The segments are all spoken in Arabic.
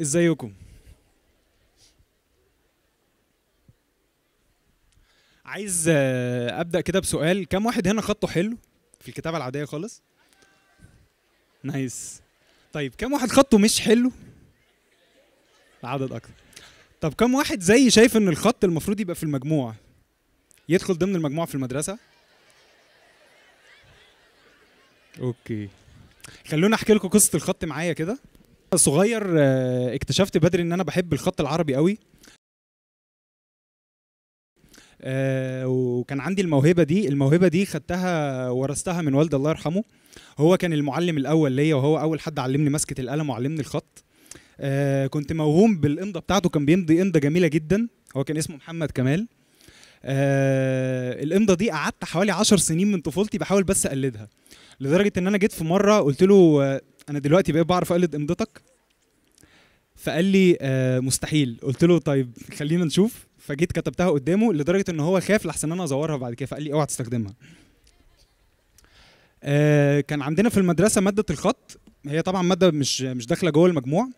ازيكم عايز آه، ابدا كده بسؤال كم واحد هنا خطه حلو في الكتابه العاديه خالص نايس طيب كم واحد خطه مش حلو عدد اكتر طب كم واحد زي شايف ان الخط المفروض يبقى في المجموع يدخل ضمن المجموعه في المدرسه اوكي خلونا احكي لكم قصه الخط معايا كده صغير آه، اكتشفت بدري ان انا بحب الخط العربي قوي آه، وكان عندي الموهبه دي الموهبه دي خدتها ورثتها من والدي الله يرحمه هو كان المعلم الاول ليا وهو اول حد علمني مسكه القلم وعلمني الخط آه، كنت موهوم بالامضه بتاعته كان بيمضي امضه جميله جدا هو كان اسمه محمد كمال الامضه دي قعدت حوالي 10 سنين من طفولتي بحاول بس اقلدها لدرجه ان انا جيت في مره قلت له انا دلوقتي بقيت بعرف اقلد امضتك فقال لي آه مستحيل قلت له طيب خلينا نشوف فجيت كتبتها قدامه لدرجه ان هو خاف لحسن انا ازورها بعد كده فقال لي اوعى تستخدمها آه كان عندنا في المدرسه ماده الخط هي طبعا ماده مش مش داخله جوه المجموع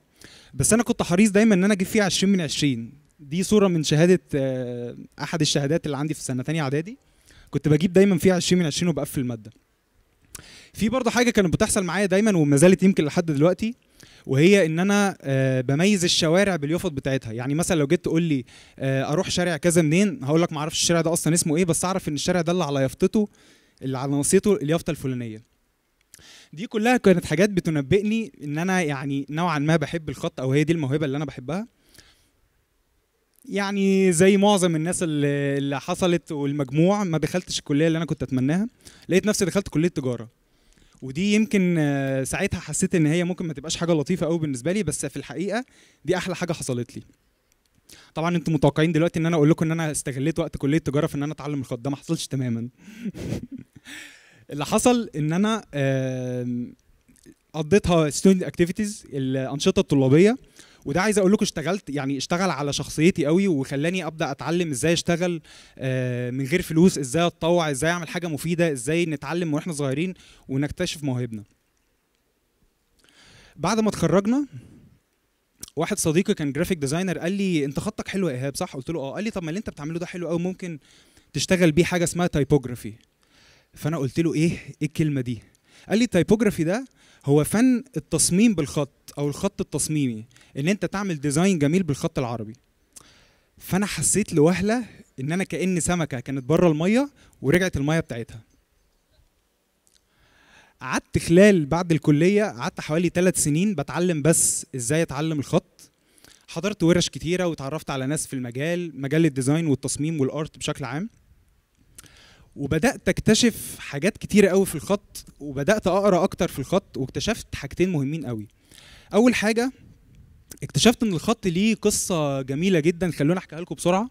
بس انا كنت حريص دايما ان انا اجيب فيها 20 من 20 دي صوره من شهاده آه احد الشهادات اللي عندي في سنه ثانيه اعدادي كنت بجيب دايما فيها 20 من 20 وبقفل الماده في برضه حاجه كانت بتحصل معايا دايما وما زالت يمكن لحد دلوقتي وهي ان انا آه، بميز الشوارع باليافط بتاعتها يعني مثلا لو جيت تقول لي آه، اروح شارع كذا منين هقول لك ما اعرفش الشارع ده اصلا اسمه ايه بس اعرف ان الشارع ده اللي على يافطته اللي على ناصيته اليافطه الفلانيه دي كلها كانت حاجات بتنبئني ان انا يعني نوعا ما بحب الخط او هي دي الموهبه اللي انا بحبها يعني زي معظم الناس اللي حصلت والمجموع ما دخلتش الكليه اللي انا كنت اتمناها لقيت نفسي دخلت كليه تجاره ودي يمكن آه، ساعتها حسيت ان هي ممكن ما تبقاش حاجه لطيفه قوي بالنسبه لي بس في الحقيقه دي احلى حاجه حصلت لي طبعا انتم متوقعين دلوقتي ان انا اقول لكم ان انا استغليت وقت كليه التجاره في ان انا اتعلم الخط ده ما حصلش تماما اللي حصل ان انا قضيتها ستودنت اكتيفيتيز الانشطه الطلابيه وده عايز اقول لكم اشتغلت يعني اشتغل على شخصيتي قوي وخلاني ابدا اتعلم ازاي اشتغل آه، من غير فلوس ازاي اتطوع ازاي اعمل حاجه مفيده ازاي نتعلم واحنا صغيرين ونكتشف مواهبنا بعد ما اتخرجنا واحد صديقي كان جرافيك ديزاينر قال لي انت خطك حلو يا ايهاب صح قلت له اه قال لي طب ما اللي انت بتعمله ده حلو قوي ممكن تشتغل بيه حاجه اسمها تايبوجرافي فانا قلت له ايه ايه الكلمه دي قال لي التايبوجرافي ده هو فن التصميم بالخط او الخط التصميمي ان انت تعمل ديزاين جميل بالخط العربي فانا حسيت لوهله ان انا كان سمكه كانت بره الميه ورجعت الميه بتاعتها قعدت خلال بعد الكليه قعدت حوالي ثلاث سنين بتعلم بس ازاي اتعلم الخط حضرت ورش كتيره وتعرفت على ناس في المجال مجال الديزاين والتصميم والارت بشكل عام وبدات اكتشف حاجات كتيره قوي في الخط وبدات اقرا اكتر في الخط واكتشفت حاجتين مهمين قوي اول حاجه اكتشفت ان الخط ليه قصه جميله جدا خلونا احكيها لكم بسرعه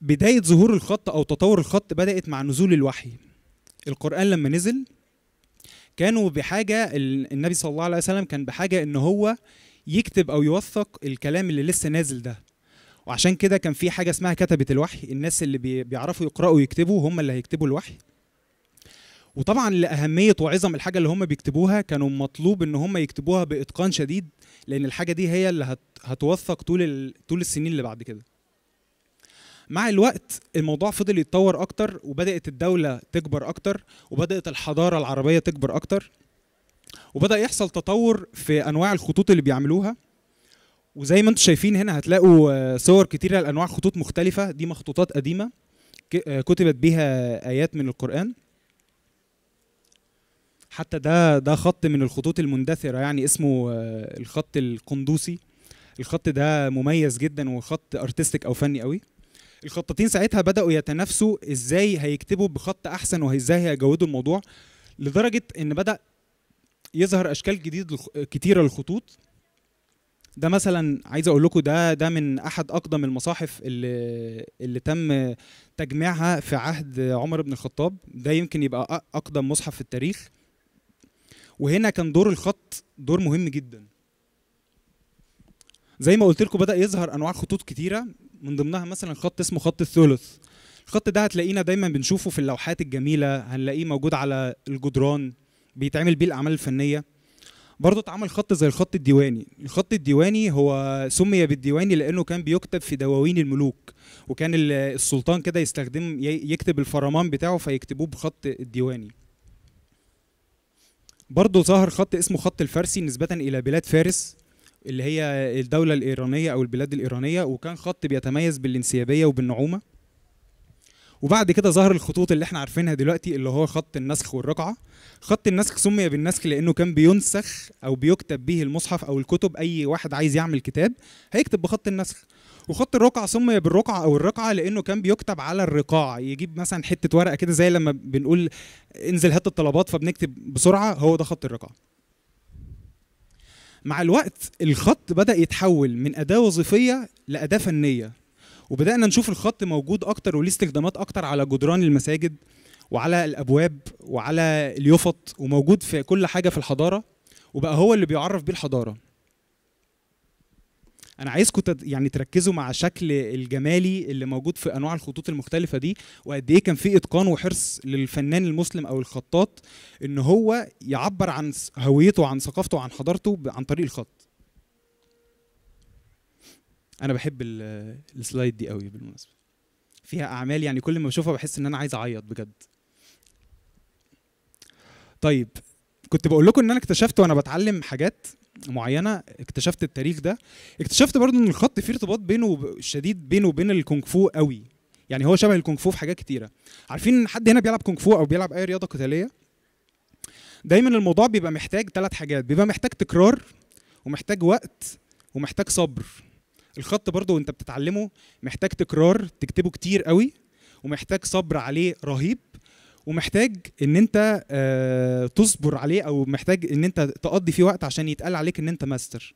بدايه ظهور الخط او تطور الخط بدات مع نزول الوحي القران لما نزل كانوا بحاجه النبي صلى الله عليه وسلم كان بحاجه ان هو يكتب او يوثق الكلام اللي لسه نازل ده وعشان كده كان في حاجه اسمها كتبه الوحي الناس اللي بيعرفوا يقراوا ويكتبوا هم اللي هيكتبوا الوحي وطبعا لاهميه وعظم الحاجه اللي هم بيكتبوها كانوا مطلوب ان هم يكتبوها باتقان شديد لان الحاجه دي هي اللي هتوثق طول طول السنين اللي بعد كده مع الوقت الموضوع فضل يتطور اكتر وبدات الدوله تكبر اكتر وبدات الحضاره العربيه تكبر اكتر وبدا يحصل تطور في انواع الخطوط اللي بيعملوها وزي ما انتم شايفين هنا هتلاقوا آه، صور كتيرة لأنواع خطوط مختلفة دي مخطوطات قديمة آه، كتبت بها آيات من القرآن حتى ده ده خط من الخطوط المندثرة يعني اسمه آه، الخط القندوسي الخط ده مميز جدا وخط ارتستيك أو فني قوي الخطاطين ساعتها بدأوا يتنافسوا ازاي هيكتبوا بخط أحسن وازاي هيجودوا الموضوع لدرجة إن بدأ يظهر أشكال جديد كتيرة للخطوط ده مثلا عايز اقول لكم ده ده من احد اقدم المصاحف اللي اللي تم تجميعها في عهد عمر بن الخطاب ده يمكن يبقى اقدم مصحف في التاريخ وهنا كان دور الخط دور مهم جدا زي ما قلت لكم بدا يظهر انواع خطوط كتيره من ضمنها مثلا خط اسمه خط الثلث الخط ده هتلاقينا دايما بنشوفه في اللوحات الجميله هنلاقيه موجود على الجدران بيتعمل بيه الاعمال الفنيه برضه اتعمل خط زي الخط الديواني الخط الديواني هو سمي بالديواني لانه كان بيكتب في دواوين الملوك وكان السلطان كده يستخدم يكتب الفرمان بتاعه فيكتبوه بخط الديواني برضه ظهر خط اسمه خط الفارسي نسبة إلى بلاد فارس اللي هي الدولة الإيرانية أو البلاد الإيرانية وكان خط بيتميز بالانسيابية وبالنعومة وبعد كده ظهر الخطوط اللي احنا عارفينها دلوقتي اللي هو خط النسخ والرقعه خط النسخ سمي بالنسخ لانه كان بينسخ او بيكتب به المصحف او الكتب اي واحد عايز يعمل كتاب هيكتب بخط النسخ وخط الرقعة سمي بالرقعة أو الرقعة لأنه كان بيكتب على الرقاع يجيب مثلا حتة ورقة كده زي لما بنقول انزل هات الطلبات فبنكتب بسرعة هو ده خط الرقعة مع الوقت الخط بدأ يتحول من أداة وظيفية لأداة فنية وبدانا نشوف الخط موجود اكتر وليه استخدامات اكتر على جدران المساجد وعلى الابواب وعلى اليفط وموجود في كل حاجه في الحضاره وبقى هو اللي بيعرف بيه الحضاره انا عايزكم تد... يعني تركزوا مع شكل الجمالي اللي موجود في انواع الخطوط المختلفه دي وقد ايه كان في اتقان وحرص للفنان المسلم او الخطاط ان هو يعبر عن هويته وعن ثقافته وعن حضارته عن طريق الخط انا بحب السلايد دي قوي بالمناسبه فيها اعمال يعني كل ما بشوفها بحس ان انا عايز اعيط بجد طيب كنت بقول لكم ان انا اكتشفت وانا بتعلم حاجات معينه اكتشفت التاريخ ده اكتشفت برضو ان الخط فيه ارتباط بينه شديد بينه وبين الكونغ فو قوي يعني هو شبه الكونغ فو في حاجات كتيره عارفين ان حد هنا بيلعب كونغ فو او بيلعب اي رياضه قتاليه دايما الموضوع بيبقى محتاج ثلاث حاجات بيبقى محتاج تكرار ومحتاج وقت ومحتاج صبر الخط برضه وانت بتتعلمه محتاج تكرار تكتبه كتير قوي ومحتاج صبر عليه رهيب ومحتاج ان انت آه، تصبر عليه او محتاج ان انت تقضي فيه وقت عشان يتقال عليك ان انت ماستر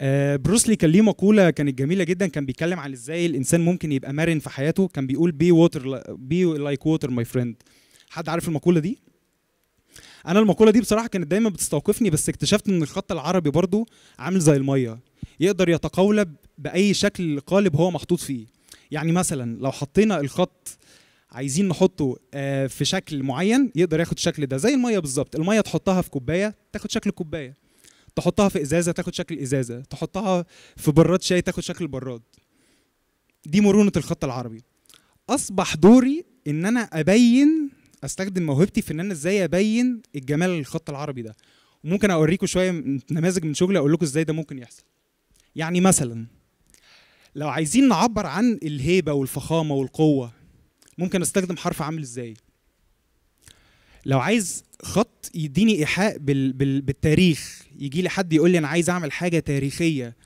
آه، بروسلي كان ليه مقوله كانت جميله جدا كان بيتكلم عن ازاي الانسان ممكن يبقى مرن في حياته كان بيقول بي ووتر بي لايك ووتر ماي فريند حد عارف المقوله دي انا المقوله دي بصراحه كانت دايما بتستوقفني بس اكتشفت ان الخط العربي برضو عامل زي الميه يقدر يتقولب باي شكل قالب هو محطوط فيه يعني مثلا لو حطينا الخط عايزين نحطه آه، في شكل معين يقدر ياخد الشكل ده زي الميه بالظبط الميه تحطها في كوبايه تاخد شكل الكوبايه تحطها في ازازه تاخد شكل ازازه تحطها في براد شاي تاخد شكل البراد دي مرونه الخط العربي اصبح دوري ان انا ابين استخدم موهبتي في ان انا ازاي ابين الجمال الخط العربي ده وممكن اوريكم شويه نماذج من شغلي اقول لكم ازاي ده ممكن يحصل يعني مثلا لو عايزين نعبر عن الهيبه والفخامه والقوه ممكن استخدم حرف عامل ازاي لو عايز خط يديني ايحاء بال... بال... بالتاريخ يجي لي حد يقول لي انا عايز اعمل حاجه تاريخيه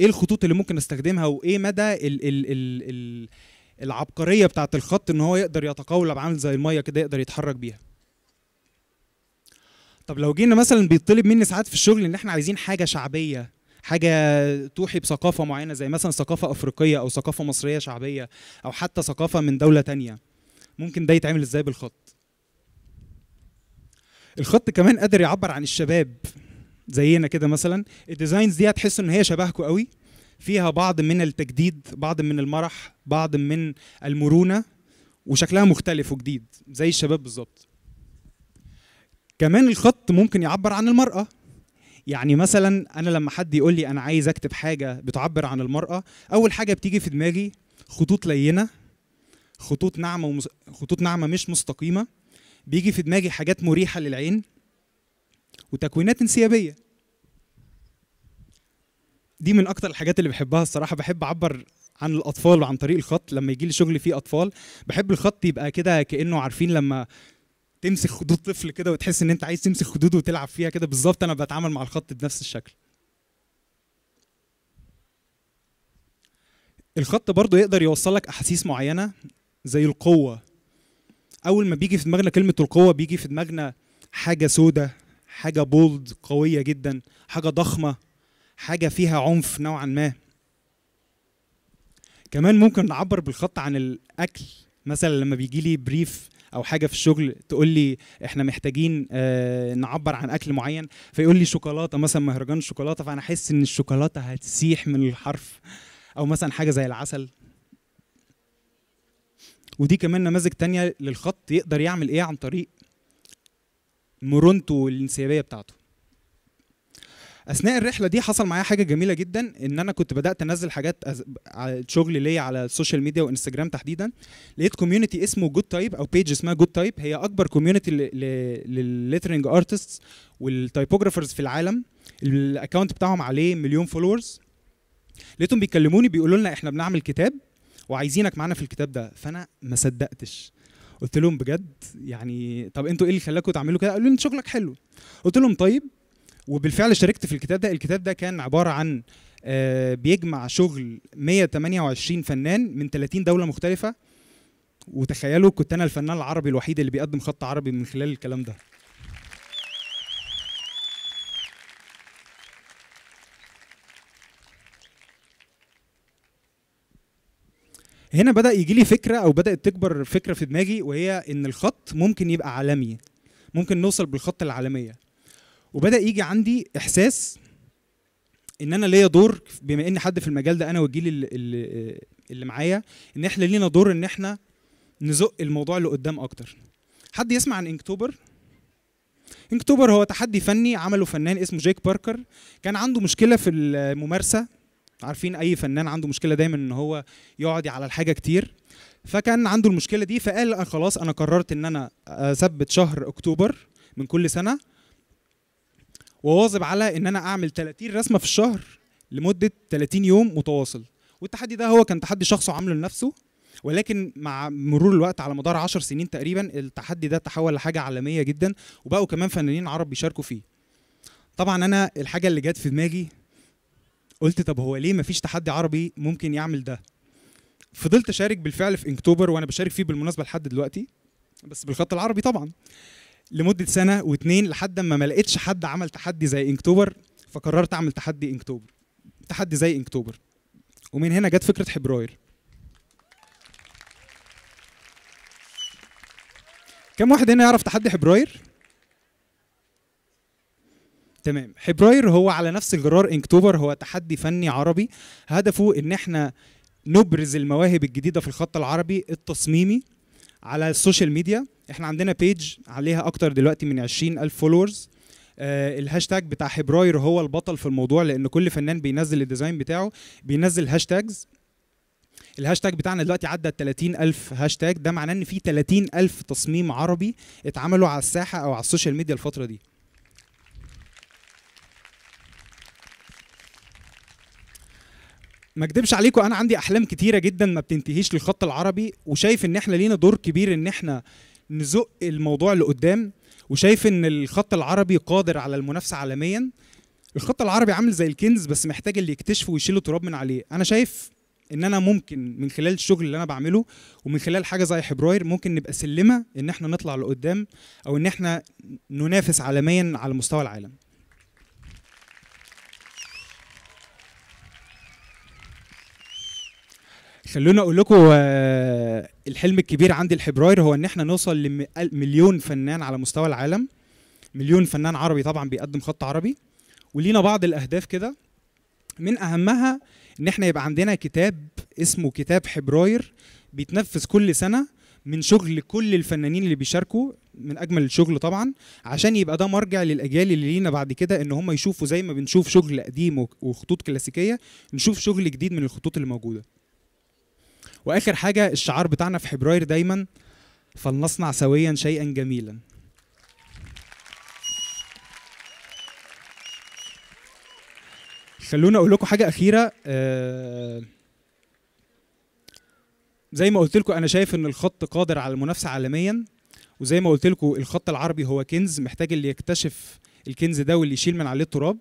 ايه الخطوط اللي ممكن استخدمها وايه مدى ال ال ال ال العبقريه بتاعت الخط ان هو يقدر يتقولب عامل زي الميه كده يقدر يتحرك بيها طب لو جينا مثلا بيطلب مني ساعات في الشغل ان احنا عايزين حاجه شعبيه حاجه توحي بثقافه معينه زي مثلا ثقافه افريقيه او ثقافه مصريه شعبيه او حتى ثقافه من دوله تانية ممكن ده يتعمل ازاي بالخط الخط كمان قادر يعبر عن الشباب زينا كده مثلا الديزاينز دي هتحس ان هي شبهكم قوي فيها بعض من التجديد بعض من المرح بعض من المرونه وشكلها مختلف وجديد زي الشباب بالظبط كمان الخط ممكن يعبر عن المرأة يعني مثلا أنا لما حد يقول لي أنا عايز أكتب حاجة بتعبر عن المرأة أول حاجة بتيجي في دماغي خطوط لينة خطوط ناعمة ومس... خطوط ناعمة مش مستقيمة بيجي في دماغي حاجات مريحة للعين وتكوينات انسيابية دي من اكتر الحاجات اللي بحبها الصراحه بحب اعبر عن الاطفال وعن طريق الخط لما يجي لي شغل فيه اطفال بحب الخط يبقى كده كانه عارفين لما تمسك خدود طفل كده وتحس ان انت عايز تمسك خدوده وتلعب فيها كده بالظبط انا بتعامل مع الخط بنفس الشكل الخط برضه يقدر يوصل لك احاسيس معينه زي القوه اول ما بيجي في دماغنا كلمه القوه بيجي في دماغنا حاجه سودة حاجه بولد قويه جدا حاجه ضخمه حاجه فيها عنف نوعا ما كمان ممكن نعبر بالخط عن الاكل مثلا لما بيجي لي بريف او حاجه في الشغل تقول لي احنا محتاجين آه، نعبر عن اكل معين فيقول لي شوكولاته مثلا مهرجان الشوكولاته فانا احس ان الشوكولاته هتسيح من الحرف او مثلا حاجه زي العسل ودي كمان نماذج تانية للخط يقدر يعمل ايه عن طريق مرونته والانسيابيه بتاعته اثناء الرحله دي حصل معايا حاجه جميله جدا ان انا كنت بدات انزل حاجات على شغل ليا على السوشيال ميديا وانستجرام تحديدا لقيت كوميونتي اسمه جود تايب او بيج اسمها جود تايب هي اكبر كوميونتي للليترنج ارتستس والتايبوجرافرز في العالم الاكونت بتاعهم عليه مليون فولورز لقيتهم بيكلموني بيقولوا لنا احنا بنعمل كتاب وعايزينك معانا في الكتاب ده فانا ما صدقتش قلت لهم بجد يعني طب انتوا ايه اللي خلاكم تعملوا كده قالوا لي انت شغلك حلو قلت لهم طيب وبالفعل شاركت في الكتاب ده الكتاب ده كان عباره عن آه، بيجمع شغل 128 فنان من 30 دوله مختلفه وتخيلوا كنت انا الفنان العربي الوحيد اللي بيقدم خط عربي من خلال الكلام ده هنا بدا يجي لي فكره او بدات تكبر فكره في دماغي وهي ان الخط ممكن يبقى عالمي ممكن نوصل بالخط العالميه وبدا يجي عندي احساس ان انا ليا دور بما ان حد في المجال ده انا والجيل اللي, اللي معايا ان احنا لينا دور ان احنا نزق الموضوع اللي قدام اكتر حد يسمع عن انكتوبر انكتوبر هو تحدي فني عمله فنان اسمه جيك باركر كان عنده مشكله في الممارسه عارفين اي فنان عنده مشكله دايما ان هو يقعد على الحاجه كتير فكان عنده المشكله دي فقال خلاص انا قررت ان انا اثبت شهر اكتوبر من كل سنه وواظب على ان انا اعمل 30 رسمه في الشهر لمده 30 يوم متواصل والتحدي ده هو كان تحدي شخصه عامله لنفسه ولكن مع مرور الوقت على مدار 10 سنين تقريبا التحدي ده تحول لحاجه عالميه جدا وبقوا كمان فنانين عرب بيشاركوا فيه طبعا انا الحاجه اللي جت في دماغي قلت طب هو ليه مفيش تحدي عربي ممكن يعمل ده فضلت اشارك بالفعل في انكتوبر وانا بشارك فيه بالمناسبه لحد دلوقتي بس بالخط العربي طبعا لمده سنه واتنين لحد ما ما لقيتش حد عمل تحدي زي انكتوبر فقررت اعمل تحدي انكتوبر تحدي زي انكتوبر ومن هنا جت فكره حبراير كم واحد هنا يعرف تحدي حبراير تمام حبراير هو على نفس الجرار انكتوبر هو تحدي فني عربي هدفه ان احنا نبرز المواهب الجديده في الخط العربي التصميمي على السوشيال ميديا احنا عندنا بيج عليها اكتر دلوقتي من الف فولورز آه الهاشتاج بتاع حبراير هو البطل في الموضوع لان كل فنان بينزل الديزاين بتاعه بينزل هاشتاجز الهاشتاج بتاعنا دلوقتي عدى 30 ألف هاشتاج ده معناه ان في 30 ألف تصميم عربي اتعملوا على الساحة او على السوشيال ميديا الفترة دي ما اكدبش عليكم انا عندي احلام كتيره جدا ما بتنتهيش للخط العربي وشايف ان احنا لينا دور كبير ان احنا آه نزق الموضوع لقدام وشايف ان الخط العربي قادر على المنافسه عالميا الخط العربي عامل زي الكنز بس محتاج اللي يكتشفه ويشيله تراب من عليه انا شايف ان انا ممكن من خلال الشغل اللي انا بعمله ومن خلال حاجه زي حبراير ممكن نبقى سلمه ان احنا نطلع لقدام او ان احنا ننافس عالميا على مستوى العالم خلونا اقول لكم الحلم الكبير عندي الحبراير هو ان احنا نوصل لمليون فنان على مستوى العالم مليون فنان عربي طبعا بيقدم خط عربي ولينا بعض الاهداف كده من اهمها ان احنا يبقى عندنا كتاب اسمه كتاب حبراير بيتنفذ كل سنه من شغل كل الفنانين اللي بيشاركوا من اجمل الشغل طبعا عشان يبقى ده مرجع للاجيال اللي لينا بعد كده ان هم يشوفوا زي ما بنشوف شغل قديم وخطوط كلاسيكيه نشوف شغل جديد من الخطوط اللي موجوده واخر حاجه الشعار بتاعنا في حبراير دايما فلنصنع سويا شيئا جميلا خلونا اقول لكم حاجه اخيره آه زي ما قلت لكم انا شايف ان الخط قادر على المنافسه عالميا وزي ما قلت لكم الخط العربي هو كنز محتاج اللي يكتشف الكنز ده واللي يشيل من عليه التراب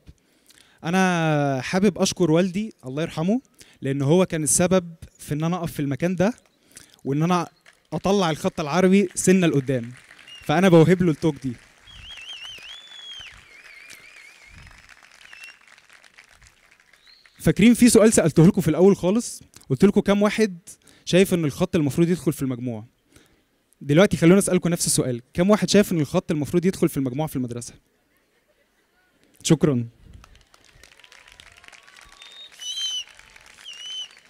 انا حابب اشكر والدي الله يرحمه لان هو كان السبب في ان انا اقف في المكان ده وان انا اطلع الخط العربي سنه لقدام فانا بوهب له التوك دي فاكرين في سؤال سالته لكم في الاول خالص قلت لكم كم واحد شايف ان الخط المفروض يدخل في المجموعه دلوقتي خلونا اسالكم نفس السؤال كم واحد شايف ان الخط المفروض يدخل في المجموعه في المدرسه شكرا